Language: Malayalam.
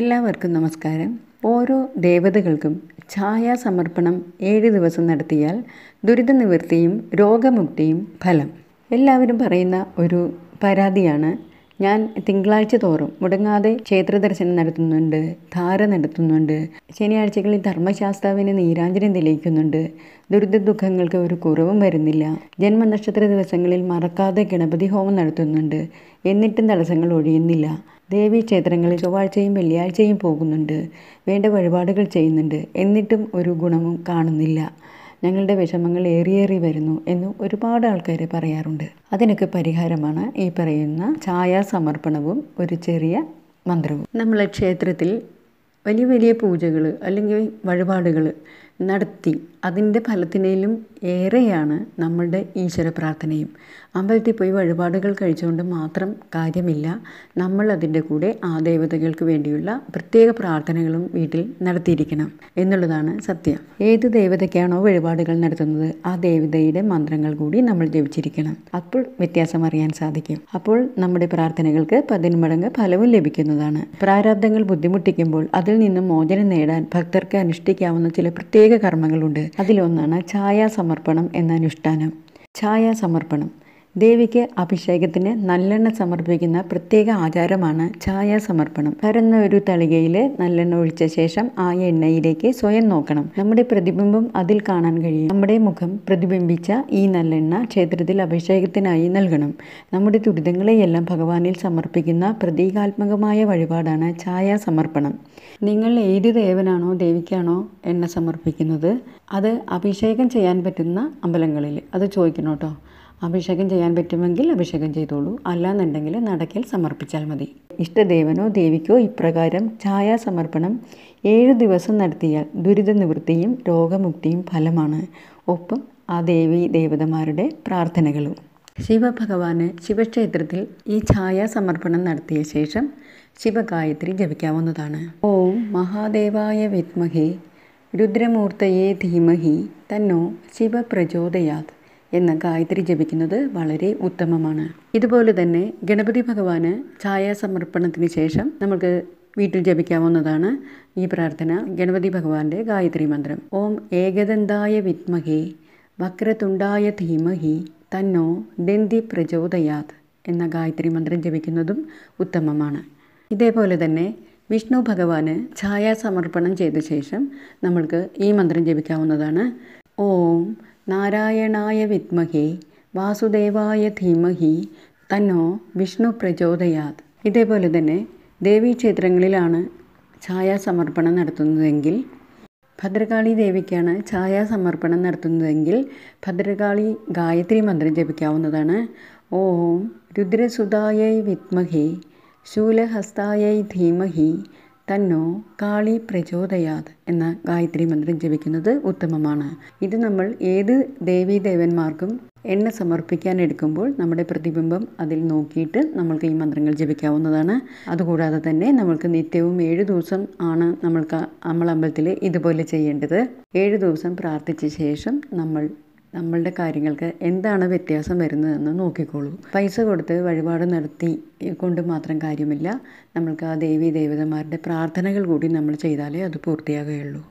എല്ലാവർക്കും നമസ്കാരം ഓരോ ദേവതകൾക്കും ഛായാ സമർപ്പണം ഏഴ് ദിവസം നടത്തിയാൽ ദുരിത നിവൃത്തിയും രോഗമുക്തിയും ഫലം എല്ലാവരും പറയുന്ന ഒരു പരാതിയാണ് ഞാൻ തിങ്കളാഴ്ച തോറും മുടങ്ങാതെ ക്ഷേത്ര ദർശനം നടത്തുന്നുണ്ട് ധാര നടത്തുന്നുണ്ട് ശനിയാഴ്ചകളിൽ ധർമ്മശാസ്താവിന് നീരാഞ്ജനം തെളിയിക്കുന്നുണ്ട് ദുരിത ദുഃഖങ്ങൾക്ക് ഒരു കുറവും വരുന്നില്ല ജന്മനക്ഷത്ര ദിവസങ്ങളിൽ മറക്കാതെ ഗണപതി ഹോമം നടത്തുന്നുണ്ട് എന്നിട്ടും തടസ്സങ്ങൾ ഒഴിയുന്നില്ല ദേവീക്ഷേത്രങ്ങളിൽ ചൊവ്വാഴ്ചയും വെള്ളിയാഴ്ചയും പോകുന്നുണ്ട് വേണ്ട വഴിപാടുകൾ ചെയ്യുന്നുണ്ട് എന്നിട്ടും ഒരു ഗുണവും കാണുന്നില്ല ഞങ്ങളുടെ വിഷമങ്ങൾ ഏറിയേറി വരുന്നു എന്ന് ഒരുപാട് ആൾക്കാർ പറയാറുണ്ട് അതിനൊക്കെ പരിഹാരമാണ് ഈ പറയുന്ന ഛായാസമർപ്പണവും സമർപ്പണവും ഒരു ചെറിയ മന്ത്രവും നമ്മളെ ക്ഷേത്രത്തിൽ വലിയ വലിയ പൂജകൾ അല്ലെങ്കിൽ വഴിപാടുകൾ നടത്തി അതിൻ്റെ ഫലത്തിനേലും ഏറെയാണ് നമ്മളുടെ ഈശ്വര പ്രാർത്ഥനയും അമ്പലത്തിൽ പോയി വഴിപാടുകൾ കഴിച്ചുകൊണ്ട് മാത്രം കാര്യമില്ല നമ്മൾ അതിൻ്റെ കൂടെ ആ ദേവതകൾക്ക് വേണ്ടിയുള്ള പ്രത്യേക പ്രാർത്ഥനകളും വീട്ടിൽ നടത്തിയിരിക്കണം എന്നുള്ളതാണ് സത്യം ഏത് ദേവതയ്ക്കാണോ വഴിപാടുകൾ നടത്തുന്നത് ആ ദേവതയുടെ മന്ത്രങ്ങൾ കൂടി നമ്മൾ ജപിച്ചിരിക്കണം അപ്പോൾ വ്യത്യാസം അറിയാൻ സാധിക്കും അപ്പോൾ നമ്മുടെ പ്രാർത്ഥനകൾക്ക് പതിന്മടങ്ങ് ഫലവും ലഭിക്കുന്നതാണ് പ്രാരാബ്ദങ്ങൾ ബുദ്ധിമുട്ടിക്കുമ്പോൾ അതിൽ നിന്നും മോചനം നേടാൻ ഭക്തർക്ക് അനുഷ്ഠിക്കാവുന്ന ചില പ്രത്യേക കർമ്മങ്ങളുണ്ട് അതിലൊന്നാണ് ഛായാസമർപ്പണം എന്ന അനുഷ്ഠാനം ഛായാസമർപ്പണം ദേവിക്ക് അഭിഷേകത്തിന് നല്ലെണ്ണ സമർപ്പിക്കുന്ന പ്രത്യേക ആചാരമാണ് ഛായ സമർപ്പണം പരന്ന ഒരു തളികയിൽ നല്ലെണ്ണ ഒഴിച്ച ശേഷം ആ എണ്ണയിലേക്ക് സ്വയം നോക്കണം നമ്മുടെ പ്രതിബിംബം അതിൽ കാണാൻ കഴിയും നമ്മുടെ മുഖം പ്രതിബിംബിച്ച ഈ നല്ലെണ്ണ ക്ഷേത്രത്തിൽ അഭിഷേകത്തിനായി നൽകണം നമ്മുടെ ദുരിതങ്ങളെയെല്ലാം ഭഗവാനിൽ സമർപ്പിക്കുന്ന പ്രതീകാത്മകമായ വഴിപാടാണ് ഛായ സമർപ്പണം നിങ്ങൾ ഏത് ദേവനാണോ ദേവിക്കാണോ എണ്ണ സമർപ്പിക്കുന്നത് അത് അഭിഷേകം ചെയ്യാൻ പറ്റുന്ന അമ്പലങ്ങളിൽ അത് ചോദിക്കണം കേട്ടോ അഭിഷേകം ചെയ്യാൻ പറ്റുമെങ്കിൽ അഭിഷേകം ചെയ്തോളൂ അല്ലാന്നുണ്ടെങ്കിൽ നടക്കിൽ സമർപ്പിച്ചാൽ മതി ഇഷ്ടദേവനോ ദേവിക്കോ ഇപ്രകാരം ഛായാ സമർപ്പണം ഏഴ് ദിവസം നടത്തിയാൽ ദുരിത നിവൃത്തിയും രോഗമുക്തിയും ഫലമാണ് ഒപ്പം ആ ദേവി ദേവതമാരുടെ പ്രാർത്ഥനകളും ശിവഭഗവാന് ശിവക്ഷേത്രത്തിൽ ഈ ഛായാ സമർപ്പണം നടത്തിയ ശേഷം ശിവഗായത്രി ജപിക്കാവുന്നതാണ് ഓം മഹാദേവായ വിത്മഹേ രുദ്രമൂർത്തയെ ധീമഹി തന്നോ ശിവ പ്രചോദയാത് എന്ന ഗായത്രി ജപിക്കുന്നത് വളരെ ഉത്തമമാണ് ഇതുപോലെ തന്നെ ഗണപതി ഭഗവാന് ഛായാസമർപ്പണത്തിന് ശേഷം നമുക്ക് വീട്ടിൽ ജപിക്കാവുന്നതാണ് ഈ പ്രാർത്ഥന ഗണപതി ഭഗവാന്റെ ഗായത്രി മന്ത്രം ഓം ഏകദന്തായ വിത്മഹേ വക്രതുണ്ടായ ധീമഹി തന്നോ ദന്തി പ്രചോദയാത് എന്ന ഗായത്രി മന്ത്രം ജപിക്കുന്നതും ഉത്തമമാണ് ഇതേപോലെ തന്നെ വിഷ്ണു ഭഗവാന് ഛായാസമർപ്പണം ചെയ്ത ശേഷം നമ്മൾക്ക് ഈ മന്ത്രം ജപിക്കാവുന്നതാണ് ഓം നാരായണായ വിദ്മഹേ വാസുദേവായ ധീമഹി തന്നോ വിഷ്ണു പ്രചോദയാത് ഇതേപോലെ തന്നെ ദേവീ ചിത്രങ്ങളിലാണ് ഛായാസമർപ്പണം നടത്തുന്നതെങ്കിൽ ഭദ്രകാളി ദേവിക്കാണ് ഛായാസമർപ്പണം നടത്തുന്നതെങ്കിൽ ഭദ്രകാളി ഗായത്രി മന്ത്രം ജപിക്കാവുന്നതാണ് ഓം രുദ്രസുതായൈ വിദ്മഹേ ശൂലഹസ്തായൈ ധീമഹി തന്നോ കാളി പ്രചോദയാത് എന്ന ഗായത്രി മന്ത്രം ജപിക്കുന്നത് ഉത്തമമാണ് ഇത് നമ്മൾ ഏത് ദേവീ ദേവന്മാർക്കും എണ്ണ സമർപ്പിക്കാൻ എടുക്കുമ്പോൾ നമ്മുടെ പ്രതിബിംബം അതിൽ നോക്കിയിട്ട് നമ്മൾക്ക് ഈ മന്ത്രങ്ങൾ ജപിക്കാവുന്നതാണ് അതുകൂടാതെ തന്നെ നമ്മൾക്ക് നിത്യവും ഏഴ് ദിവസം ആണ് നമ്മൾക്ക് അമ്പലത്തിൽ ഇതുപോലെ ചെയ്യേണ്ടത് ഏഴ് ദിവസം പ്രാർത്ഥിച്ച ശേഷം നമ്മൾ നമ്മളുടെ കാര്യങ്ങൾക്ക് എന്താണ് വ്യത്യാസം വരുന്നതെന്ന് നോക്കിക്കോളൂ പൈസ കൊടുത്ത് വഴിപാട് നടത്തി കൊണ്ട് മാത്രം കാര്യമില്ല നമ്മൾക്ക് ആ ദേവി ദേവതന്മാരുടെ പ്രാർത്ഥനകൾ കൂടി നമ്മൾ ചെയ്താലേ അത് പൂർത്തിയാകുകയുള്ളൂ